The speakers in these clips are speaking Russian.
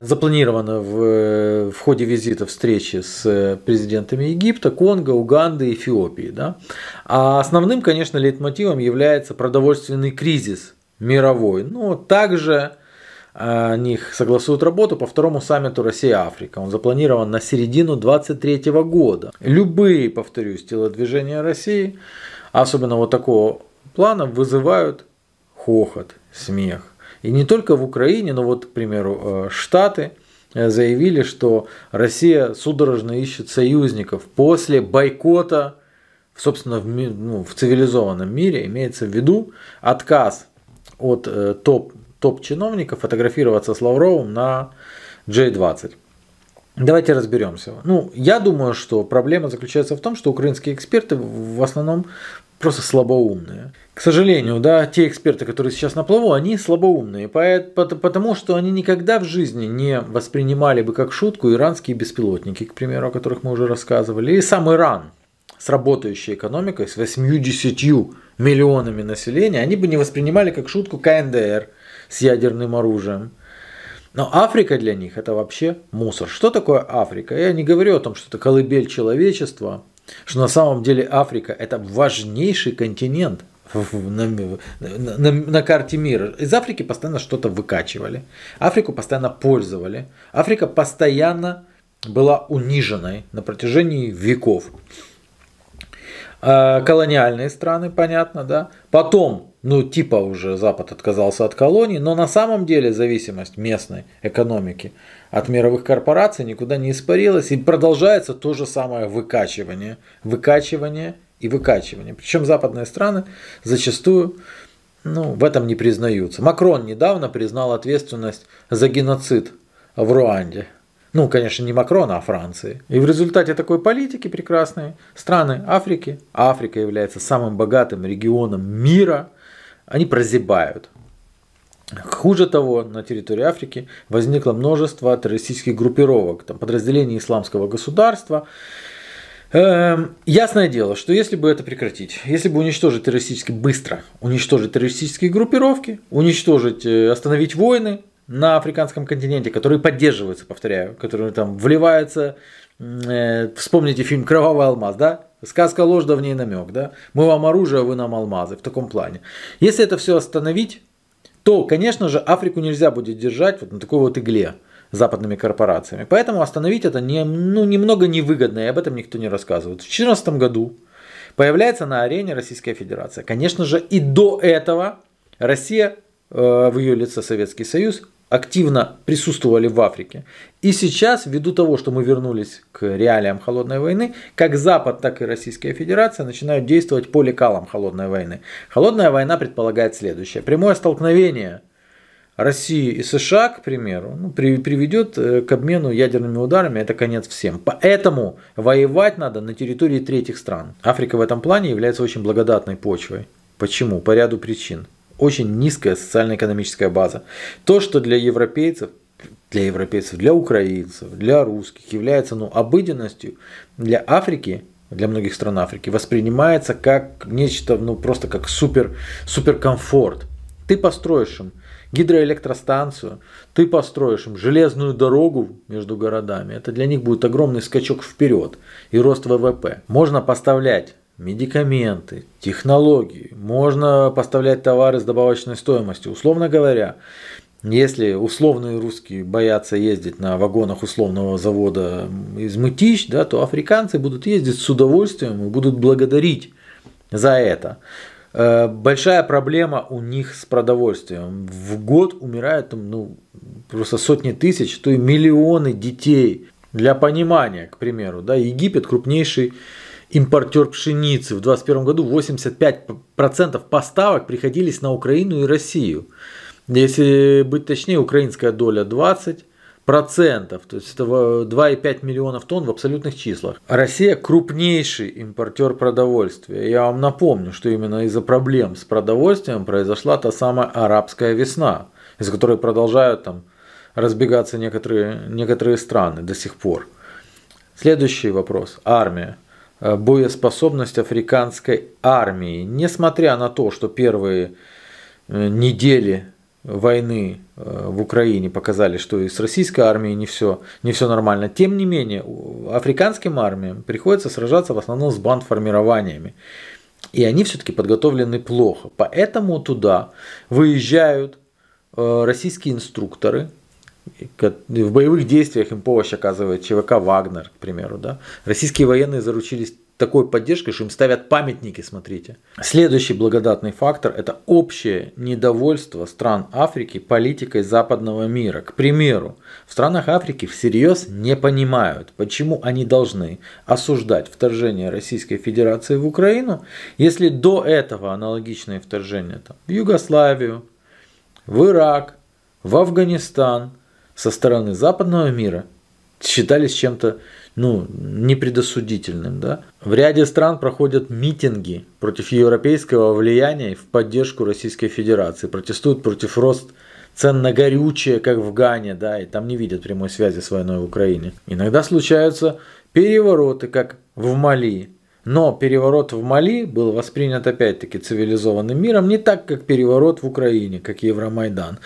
Запланировано в, э, в ходе визита встречи с э, президентами Египта, Конго, Уганды, и Эфиопии. Да? А основным, конечно, лейтмотивом является продовольственный кризис мировой, но также они согласуют работу по второму саммиту Россия-Африка. Он запланирован на середину 2023 года. Любые, повторюсь, телодвижения России, особенно вот такого плана, вызывают хохот, смех. И не только в Украине, но вот, к примеру, э, Штаты э, заявили, что Россия судорожно ищет союзников после бойкота, собственно, в, ну, в цивилизованном мире, имеется в виду отказ от э, топ, топ-чиновников фотографироваться с Лавровым на J20. Давайте разберемся. Ну, я думаю, что проблема заключается в том, что украинские эксперты в основном просто слабоумные. К сожалению, да, те эксперты, которые сейчас на плаву, они слабоумные, потому что они никогда в жизни не воспринимали бы как шутку иранские беспилотники, к примеру, о которых мы уже рассказывали, и сам Иран с работающей экономикой, с 80 миллионами населения, они бы не воспринимали как шутку КНДР с ядерным оружием. Но Африка для них это вообще мусор. Что такое Африка? Я не говорю о том, что это колыбель человечества, что на самом деле Африка – это важнейший континент на, на, на карте мира. Из Африки постоянно что-то выкачивали, Африку постоянно пользовали, Африка постоянно была униженной на протяжении веков. А, колониальные страны, понятно, да. Потом ну типа уже Запад отказался от колоний, но на самом деле зависимость местной экономики от мировых корпораций никуда не испарилась и продолжается то же самое выкачивание, выкачивание и выкачивание. Причем западные страны зачастую ну, в этом не признаются. Макрон недавно признал ответственность за геноцид в Руанде. Ну, конечно, не Макрона, а Франции. И в результате такой политики прекрасной страны Африки, а Африка является самым богатым регионом мира – они прозябают. Хуже того, на территории Африки возникло множество террористических группировок, там, подразделений исламского государства. Эм, ясное дело, что если бы это прекратить, если бы уничтожить террористически быстро, уничтожить террористические группировки, уничтожить, э, остановить войны на африканском континенте, которые поддерживаются, повторяю, которые там вливаются, э, вспомните фильм «Кровавый алмаз», да, Сказка ложда, в ней намек, да? Мы вам оружие, а вы нам алмазы, в таком плане. Если это все остановить, то, конечно же, Африку нельзя будет держать вот на такой вот игле западными корпорациями. Поэтому остановить это не, ну, немного невыгодно, и об этом никто не рассказывает. В 2014 году появляется на арене Российская Федерация. Конечно же, и до этого Россия э, в ее лице Советский Союз активно присутствовали в Африке. И сейчас, ввиду того, что мы вернулись к реалиям холодной войны, как Запад, так и Российская Федерация начинают действовать по лекалам холодной войны. Холодная война предполагает следующее. Прямое столкновение России и США, к примеру, ну, при, приведет э, к обмену ядерными ударами, это конец всем. Поэтому воевать надо на территории третьих стран. Африка в этом плане является очень благодатной почвой. Почему? По ряду причин очень низкая социально-экономическая база. То, что для европейцев, для европейцев, для украинцев, для русских является ну, обыденностью, для Африки для многих стран Африки воспринимается как нечто, ну просто как супер, супер комфорт Ты построишь им гидроэлектростанцию, ты построишь им железную дорогу между городами, это для них будет огромный скачок вперед и рост ВВП. Можно поставлять медикаменты, технологии. Можно поставлять товары с добавочной стоимостью. Условно говоря, если условные русские боятся ездить на вагонах условного завода из Мытищ, да, то африканцы будут ездить с удовольствием и будут благодарить за это. Э, большая проблема у них с продовольствием. В год умирают ну, просто сотни тысяч, то и миллионы детей. Для понимания, к примеру, да, Египет крупнейший импортер пшеницы. В 2021 году 85% поставок приходились на Украину и Россию. Если быть точнее, украинская доля 20%, процентов, то есть это 2,5 миллионов тонн в абсолютных числах. Россия крупнейший импортер продовольствия. Я вам напомню, что именно из-за проблем с продовольствием произошла та самая арабская весна, из за которой продолжают там разбегаться некоторые, некоторые страны до сих пор. Следующий вопрос. Армия. Э, боеспособность африканской армии. Несмотря на то, что первые э, недели войны э, в Украине показали, что и с российской армией не все, не все нормально. Тем не менее, африканским армиям приходится сражаться в основном с бандформированиями. И они все-таки подготовлены плохо. Поэтому туда выезжают российские инструкторы, в боевых действиях им помощь оказывает ЧВК «Вагнер», к примеру. Да? Российские военные заручились такой поддержкой, что им ставят памятники, смотрите. Следующий благодатный фактор – это общее недовольство стран Африки политикой западного мира. К примеру, в странах Африки всерьез не понимают, почему они должны осуждать вторжение Российской Федерации в Украину, если до этого аналогичные вторжения там, в Югославию, в Ирак, в Афганистан – со стороны западного мира считались чем-то ну, непредосудительным. Да? В ряде стран проходят митинги против европейского влияния в поддержку Российской Федерации, протестуют против роста цен на горючее, как в Гане, да, и там не видят прямой связи с войной в Украине. Иногда случаются перевороты, как в Мали, но переворот в Мали был воспринят опять-таки цивилизованным миром не так, как переворот в Украине, как Евромайдан,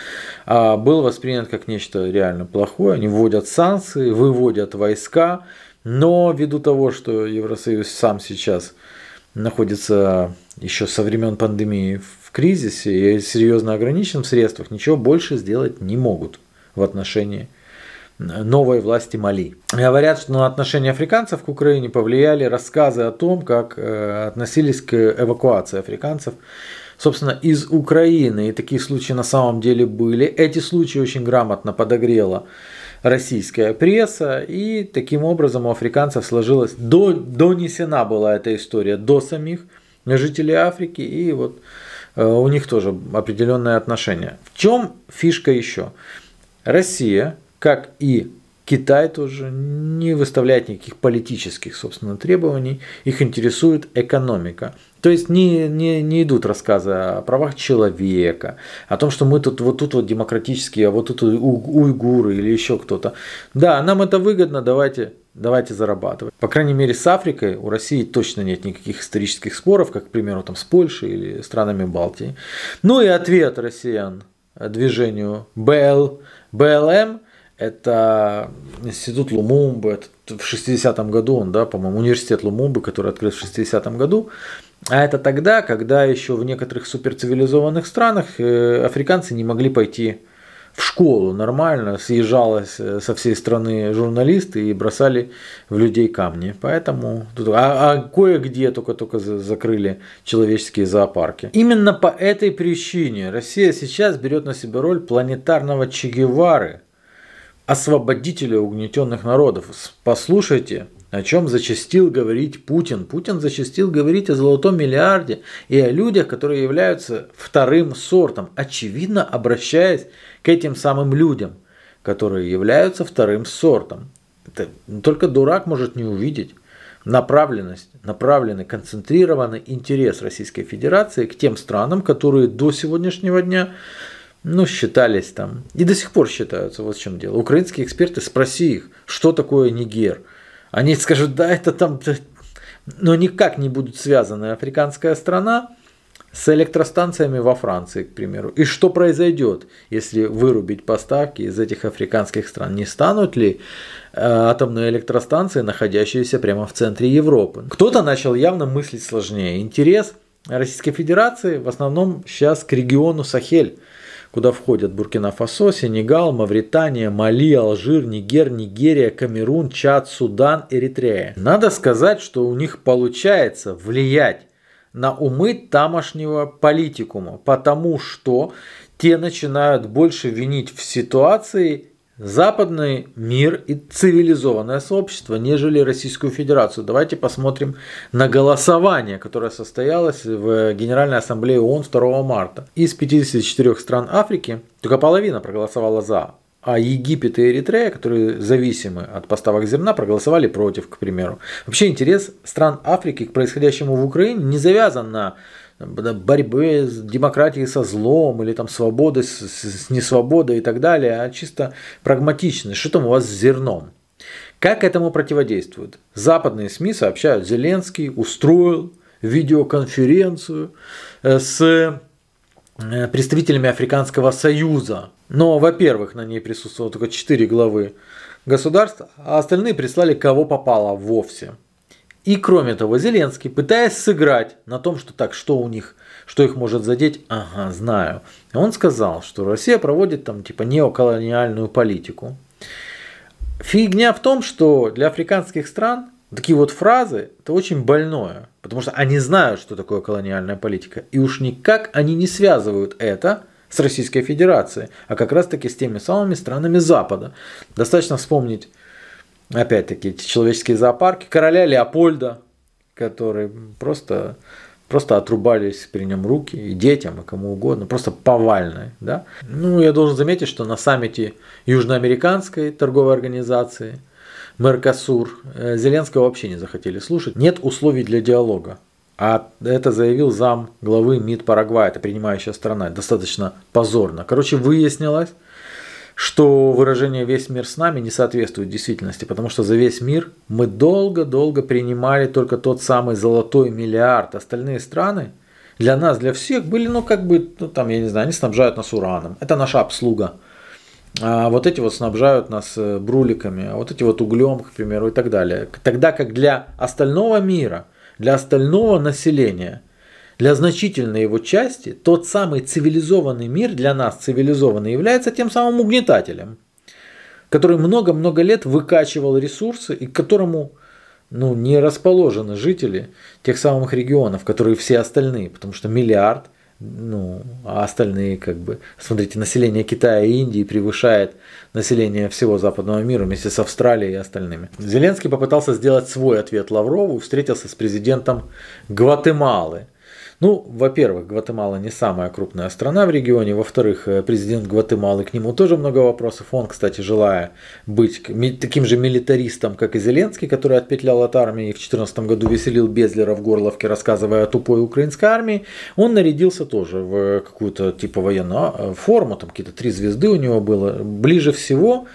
а был воспринят как нечто реально плохое. Они вводят санкции, выводят войска, но ввиду того, что Евросоюз сам сейчас находится еще со времен пандемии в кризисе и серьезно ограничен в средствах, ничего больше сделать не могут в отношении новой власти Мали. Говорят, что на отношение африканцев к Украине повлияли рассказы о том, как э, относились к эвакуации африканцев собственно, из Украины. И такие случаи на самом деле были. Эти случаи очень грамотно подогрела российская пресса. И таким образом у африканцев сложилась до, донесена была эта история до самих жителей Африки. И вот э, у них тоже определенное отношение. В чем фишка еще? Россия как и Китай тоже не выставляет никаких политических, собственно, требований. Их интересует экономика. То есть не, не, не идут рассказы о правах человека, о том, что мы тут вот тут вот демократические, а вот тут уйгуры или еще кто-то. Да, нам это выгодно, давайте, давайте зарабатывать. По крайней мере, с Африкой у России точно нет никаких исторических споров, как, к примеру, там с Польшей или странами Балтии. Ну и ответ россиян движению БЛ, БЛМ – это институт Лумумбы, это в 60-м году он, да, по-моему, университет Лумумбы, который открыт в 60-м году. А это тогда, когда еще в некоторых суперцивилизованных странах э, африканцы не могли пойти в школу нормально, съезжалось э, со всей страны журналисты и бросали в людей камни. Поэтому а, а кое-где только-только закрыли человеческие зоопарки. Именно по этой причине Россия сейчас берет на себя роль планетарного Че Гевары – освободителя угнетенных народов. Послушайте, о чем зачастил говорить Путин. Путин зачастил говорить о золотом миллиарде и о людях, которые являются вторым сортом, очевидно обращаясь к этим самым людям, которые являются вторым сортом. Это только дурак может не увидеть направленность, направленный, концентрированный интерес Российской Федерации к тем странам, которые до сегодняшнего дня ну, считались там, и до сих пор считаются, вот в чем дело. Украинские эксперты, спроси их, что такое Нигер. Они скажут, да, это там, но никак не будут связаны африканская страна с электростанциями во Франции, к примеру. И что произойдет, если вырубить поставки из этих африканских стран? Не станут ли э, атомные электростанции, находящиеся прямо в центре Европы? Кто-то начал явно мыслить сложнее. Интерес Российской Федерации в основном сейчас к региону Сахель – куда входят Буркина-Фасо, Сенегал, Мавритания, Мали, Алжир, Нигер, Нигерия, Камерун, Чад, Судан, Эритрея. Надо сказать, что у них получается влиять на умы тамошнего политикума, потому что те начинают больше винить в ситуации западный мир и цивилизованное сообщество, нежели Российскую Федерацию. Давайте посмотрим на голосование, которое состоялось в Генеральной Ассамблее ООН 2 марта. Из 54 стран Африки только половина проголосовала за, а Египет и Эритрея, которые зависимы от поставок зерна, проголосовали против, к примеру. Вообще интерес стран Африки к происходящему в Украине не завязан на борьбы с демократией со злом или там свободы с, с несвободой и так далее, а чисто прагматичность. Что там у вас с зерном? Как этому противодействуют? Западные СМИ сообщают, Зеленский устроил видеоконференцию э, с э, представителями Африканского Союза. Но, во-первых, на ней присутствовало только 4 главы государств, а остальные прислали кого попало вовсе. И кроме того, Зеленский, пытаясь сыграть на том, что так, что у них, что их может задеть, ага, знаю. Он сказал, что Россия проводит там типа неоколониальную политику. Фигня в том, что для африканских стран такие вот фразы – это очень больное, потому что они знают, что такое колониальная политика, и уж никак они не связывают это с Российской Федерацией, а как раз таки с теми самыми странами Запада. Достаточно вспомнить опять-таки, эти человеческие зоопарки, короля Леопольда, который просто, просто отрубались при нем руки и детям, и кому угодно, просто повальные. Да? Ну, я должен заметить, что на саммите Южноамериканской торговой организации Меркосур э, Зеленского вообще не захотели слушать. Нет условий для диалога. А это заявил зам главы МИД Парагвая, это принимающая страна, достаточно позорно. Короче, выяснилось, что выражение «весь мир с нами» не соответствует действительности, потому что за весь мир мы долго-долго принимали только тот самый золотой миллиард. Остальные страны для нас, для всех были, ну, как бы, ну, там, я не знаю, они снабжают нас ураном. Это наша обслуга. А вот эти вот снабжают нас э, бруликами, а вот эти вот углем, к примеру, и так далее. Тогда как для остального мира, для остального населения – для значительной его части тот самый цивилизованный мир для нас цивилизованный является тем самым угнетателем, который много-много лет выкачивал ресурсы и к которому ну, не расположены жители тех самых регионов, которые все остальные, потому что миллиард, ну, а остальные как бы, смотрите, население Китая и Индии превышает население всего западного мира вместе с Австралией и остальными. Зеленский попытался сделать свой ответ Лаврову, встретился с президентом Гватемалы – ну, во-первых, Гватемала не самая крупная страна в регионе. Во-вторых, э, президент Гватемалы, к нему тоже много вопросов. Он, кстати, желая быть таким же милитаристом, как и Зеленский, который отпетлял от армии и в 2014 году веселил Безлера в Горловке, рассказывая о тупой украинской армии, он нарядился тоже в э, какую-то типа военную э, форму, там какие-то три звезды у него было. Ближе всего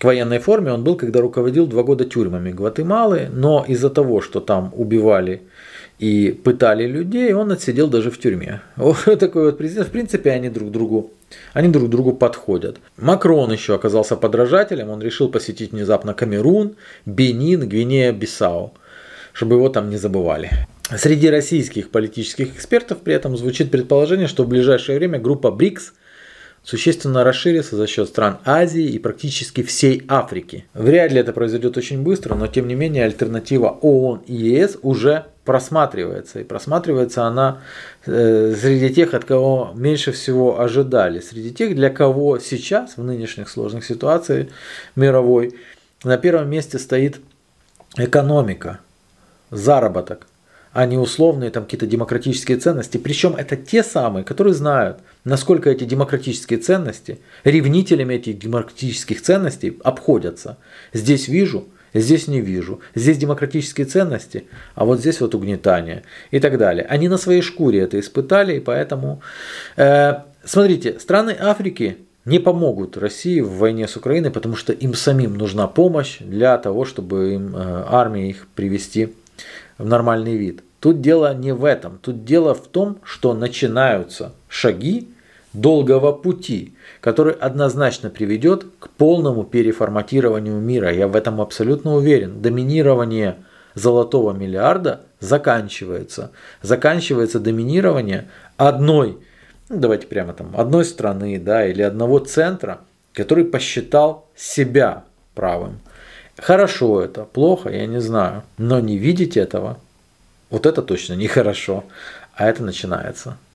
к военной форме он был, когда руководил два года тюрьмами Гватемалы, но из-за того, что там убивали и пытали людей, он отсидел даже в тюрьме. Вот такой вот президент. В принципе, они друг другу они друг другу подходят. Макрон еще оказался подражателем, он решил посетить внезапно Камерун, Бенин, Гвинея-Бисау, чтобы его там не забывали. Среди российских политических экспертов при этом звучит предположение, что в ближайшее время группа БРИКС существенно расширится за счет стран Азии и практически всей Африки. Вряд ли это произойдет очень быстро, но тем не менее альтернатива ООН и ЕС уже просматривается. И просматривается она э, среди тех, от кого меньше всего ожидали, среди тех, для кого сейчас, в нынешних сложных ситуациях мировой, на первом месте стоит экономика, заработок а не условные там какие-то демократические ценности. Причем это те самые, которые знают, насколько эти демократические ценности, ревнителями этих демократических ценностей обходятся. Здесь вижу – здесь не вижу, здесь демократические ценности, а вот здесь вот угнетание и так далее. Они на своей шкуре это испытали, и поэтому... Э, смотрите, страны Африки не помогут России в войне с Украиной, потому что им самим нужна помощь для того, чтобы им, э, армии их привести в нормальный вид. Тут дело не в этом, тут дело в том, что начинаются шаги, долгого пути, который однозначно приведет к полному переформатированию мира. Я в этом абсолютно уверен. Доминирование золотого миллиарда заканчивается. Заканчивается доминирование одной, ну, давайте прямо там, одной страны да, или одного центра, который посчитал себя правым. Хорошо это, плохо, я не знаю. Но не видеть этого, вот это точно нехорошо. А это начинается.